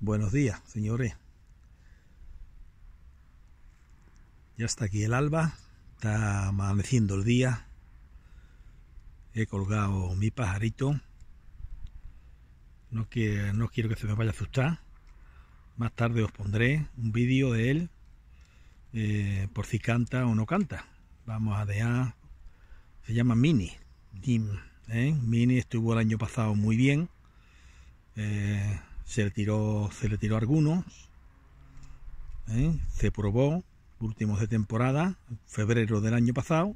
Buenos días, señores. Ya está aquí el alba, está amaneciendo el día. He colgado mi pajarito. No, que, no quiero que se me vaya a asustar. Más tarde os pondré un vídeo de él eh, por si canta o no canta. Vamos a dejar. Se llama Mini. ¿eh? Mini estuvo el año pasado muy bien. Eh, se le tiró, se le tiró algunos, ¿eh? se probó, últimos de temporada, febrero del año pasado,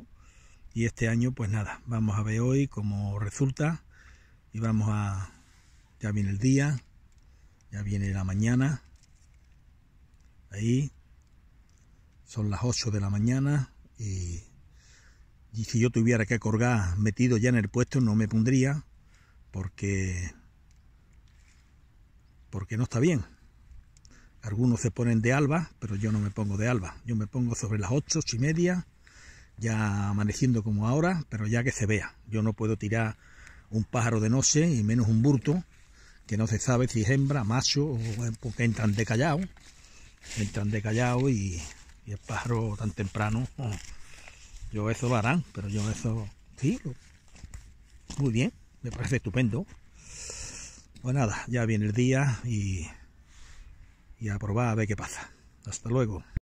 y este año pues nada, vamos a ver hoy cómo resulta y vamos a, ya viene el día, ya viene la mañana, ahí son las 8 de la mañana y, y si yo tuviera que colgar metido ya en el puesto no me pondría porque porque no está bien. Algunos se ponen de alba, pero yo no me pongo de alba. Yo me pongo sobre las ocho, ocho y media, ya amaneciendo como ahora, pero ya que se vea. Yo no puedo tirar un pájaro de noche y menos un burto, que no se sabe si es hembra, macho, o porque entran de callao. Entran de callao y, el pájaro tan temprano. Oh, yo eso lo harán, pero yo eso sí, muy bien, me parece estupendo. Pues nada, ya viene el día y, y a probar a ver qué pasa. Hasta luego.